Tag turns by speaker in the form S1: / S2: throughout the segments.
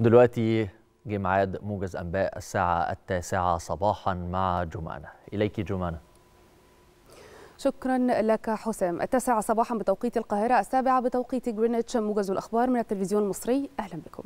S1: دلوقتي جه ميعاد موجز انباء الساعه التاسعه صباحا مع جمانه اليك جمانه شكرا لك حسام التاسعة صباحا بتوقيت القاهرة السابعة بتوقيت جرينتش موجز الأخبار من التلفزيون المصري أهلا بكم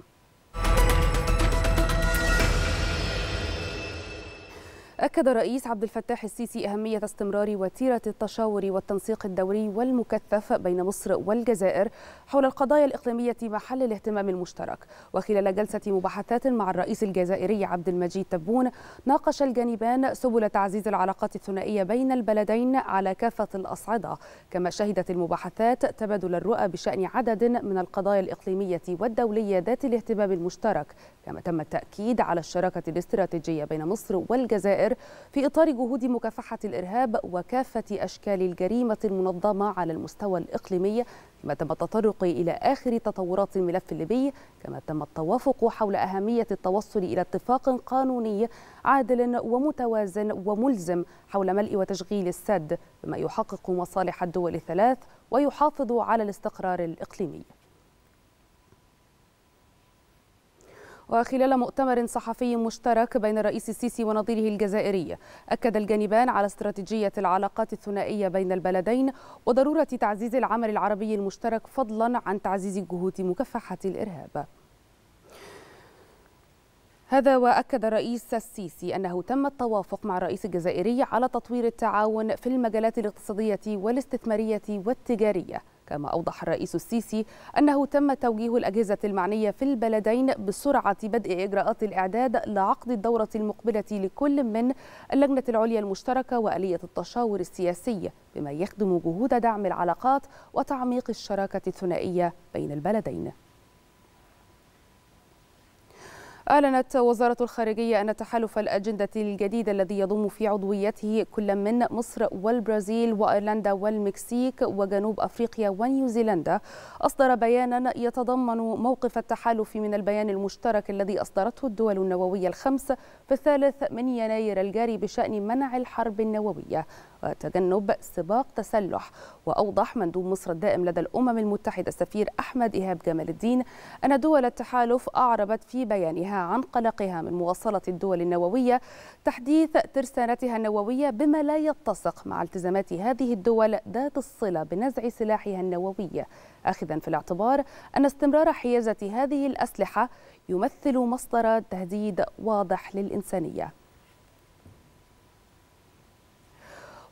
S1: أكد الرئيس عبد الفتاح السيسي أهمية استمرار وتيرة التشاور والتنسيق الدوري والمكثف بين مصر والجزائر حول القضايا الإقليمية محل الاهتمام المشترك وخلال جلسة مباحثات مع الرئيس الجزائري عبد المجيد تبون ناقش الجانبان سبل تعزيز العلاقات الثنائية بين البلدين على كافة الأصعدة كما شهدت المباحثات تبادل الرؤى بشأن عدد من القضايا الإقليمية والدولية ذات الاهتمام المشترك كما تم التأكيد على الشراكة الاستراتيجية بين مصر والجزائر في إطار جهود مكافحة الإرهاب وكافة أشكال الجريمة المنظمة على المستوى الإقليمي كما تم التطرق إلى آخر تطورات الملف الليبي كما تم التوافق حول أهمية التوصل إلى اتفاق قانوني عادل ومتوازن وملزم حول ملء وتشغيل السد بما يحقق مصالح الدول الثلاث ويحافظ على الاستقرار الإقليمي وخلال مؤتمر صحفي مشترك بين الرئيس السيسي ونظيره الجزائري أكد الجانبان على استراتيجية العلاقات الثنائية بين البلدين وضرورة تعزيز العمل العربي المشترك فضلا عن تعزيز جهود مكافحة الإرهاب هذا وأكد الرئيس السيسي أنه تم التوافق مع الرئيس الجزائري على تطوير التعاون في المجالات الاقتصادية والاستثمارية والتجارية كما أوضح الرئيس السيسي أنه تم توجيه الأجهزة المعنية في البلدين بسرعة بدء إجراءات الإعداد لعقد الدورة المقبلة لكل من اللجنة العليا المشتركة وآلية التشاور السياسي بما يخدم جهود دعم العلاقات وتعميق الشراكة الثنائية بين البلدين أعلنت وزارة الخارجية أن تحالف الأجندة الجديد الذي يضم في عضويته كل من مصر والبرازيل وأيرلندا والمكسيك وجنوب أفريقيا ونيوزيلندا أصدر بيانا يتضمن موقف التحالف من البيان المشترك الذي أصدرته الدول النووية الخمس في الثالث من يناير الجاري بشأن منع الحرب النووية وتجنب سباق تسلح وأوضح مندوب مصر الدائم لدى الأمم المتحدة السفير أحمد إيهاب جمال الدين أن دول التحالف أعربت في بيانها عن قلقها من مواصلة الدول النووية تحديث ترسانتها النووية بما لا يتسق مع التزامات هذه الدول ذات الصلة بنزع سلاحها النووية أخذا في الاعتبار أن استمرار حيازة هذه الأسلحة يمثل مصدر تهديد واضح للإنسانية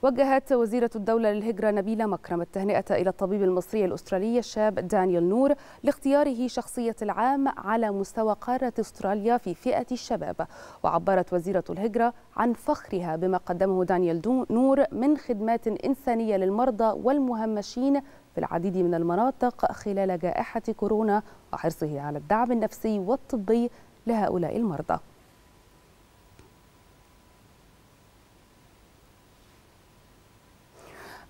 S1: وجهت وزيرة الدولة للهجرة نبيلة مكرم التهنئة إلى الطبيب المصري الأسترالي الشاب دانيال نور لاختياره شخصية العام على مستوى قارة أستراليا في فئة الشباب وعبرت وزيرة الهجرة عن فخرها بما قدمه دانيال نور من خدمات إنسانية للمرضى والمهمشين في العديد من المناطق خلال جائحة كورونا وحرصه على الدعم النفسي والطبي لهؤلاء المرضى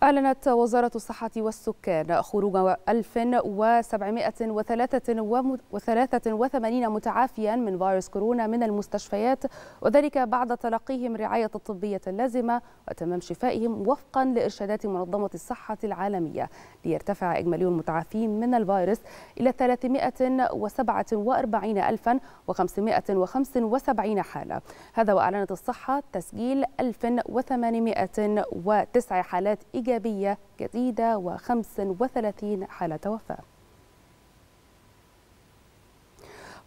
S1: أعلنت وزارة الصحة والسكان خروج 1783 متعافيا من فيروس كورونا من المستشفيات وذلك بعد تلقيهم رعاية الطبية اللازمة وتمام شفائهم وفقا لإرشادات منظمة الصحة العالمية ليرتفع إجمالي المتعافين من الفيروس إلى 347575 حالة هذا وأعلنت الصحة تسجيل 1809 حالات إيجابية إيجابية جديدة و35 حالة وفاة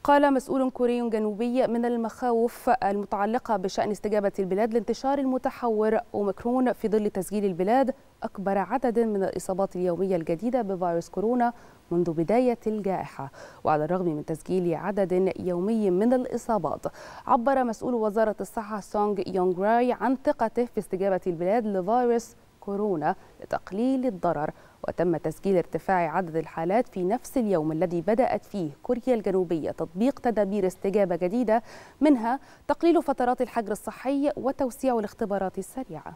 S1: قال مسؤول كوري جنوبي من المخاوف المتعلقة بشأن استجابة البلاد لانتشار المتحور أوميكرون في ظل تسجيل البلاد أكبر عدد من الإصابات اليومية الجديدة بفيروس كورونا منذ بداية الجائحة وعلى الرغم من تسجيل عدد يومي من الإصابات عبر مسؤول وزارة الصحة سونغ يونغ راي عن ثقته في استجابة البلاد لفيروس كورونا لتقليل الضرر وتم تسجيل ارتفاع عدد الحالات في نفس اليوم الذي بدأت فيه كوريا الجنوبية تطبيق تدابير استجابة جديدة منها تقليل فترات الحجر الصحي وتوسيع الاختبارات السريعة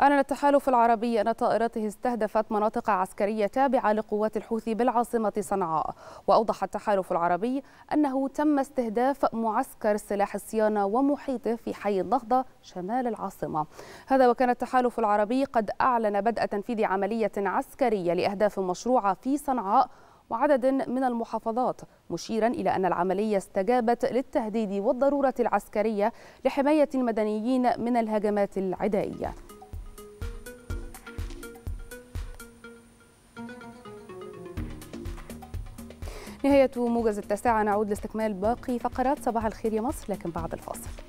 S1: أعلن التحالف العربي أن طائرته استهدفت مناطق عسكرية تابعة لقوات الحوثي بالعاصمة صنعاء وأوضح التحالف العربي أنه تم استهداف معسكر سلاح الصيانة ومحيطه في حي النهضة شمال العاصمة هذا وكان التحالف العربي قد أعلن بدء تنفيذ عملية عسكرية لأهداف مشروعة في صنعاء وعدد من المحافظات مشيرا إلى أن العملية استجابت للتهديد والضرورة العسكرية لحماية المدنيين من الهجمات العدائية نهاية موجز التاسعة نعود لاستكمال باقي فقرات صباح الخير يا مصر لكن بعد الفاصل